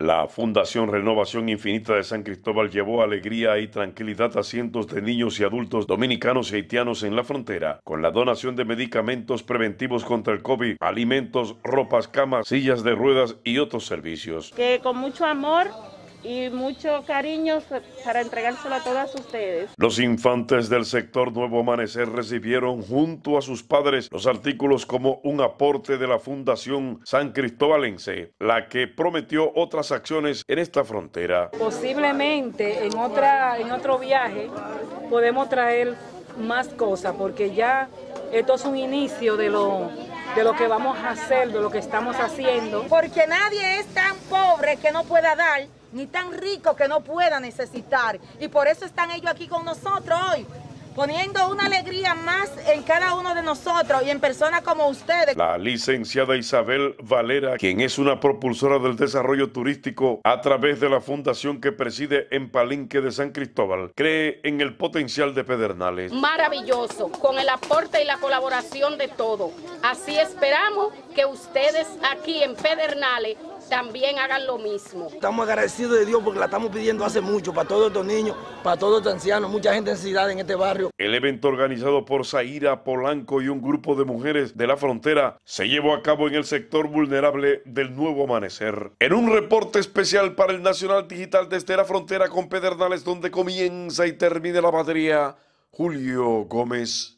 La Fundación Renovación Infinita de San Cristóbal llevó alegría y tranquilidad a cientos de niños y adultos dominicanos y haitianos en la frontera, con la donación de medicamentos preventivos contra el COVID, alimentos, ropas, camas, sillas de ruedas y otros servicios. Que con mucho amor y mucho cariño para entregárselo a todas ustedes. Los infantes del sector Nuevo Amanecer recibieron junto a sus padres los artículos como un aporte de la Fundación San Cristóbalense, la que prometió otras acciones en esta frontera. Posiblemente en, otra, en otro viaje podemos traer más cosas porque ya esto es un inicio de lo de lo que vamos a hacer, de lo que estamos haciendo. Porque nadie es tan pobre que no pueda dar ni tan rico que no pueda necesitar. Y por eso están ellos aquí con nosotros hoy, poniendo una alegría más en cada uno de nosotros y en personas como ustedes. La licenciada Isabel Valera, quien es una propulsora del desarrollo turístico a través de la fundación que preside en Palenque de San Cristóbal, cree en el potencial de Pedernales. Maravilloso, con el aporte y la colaboración de todos... Así esperamos que ustedes aquí en Pedernales también hagan lo mismo. Estamos agradecidos de Dios porque la estamos pidiendo hace mucho para todos estos niños, para todos estos ancianos, mucha gente en ciudad en este barrio. El evento organizado por Zaira Polanco y un grupo de mujeres de la frontera se llevó a cabo en el sector vulnerable del Nuevo Amanecer. En un reporte especial para el Nacional Digital de Estera frontera con Pedernales, donde comienza y termina la batería, Julio Gómez.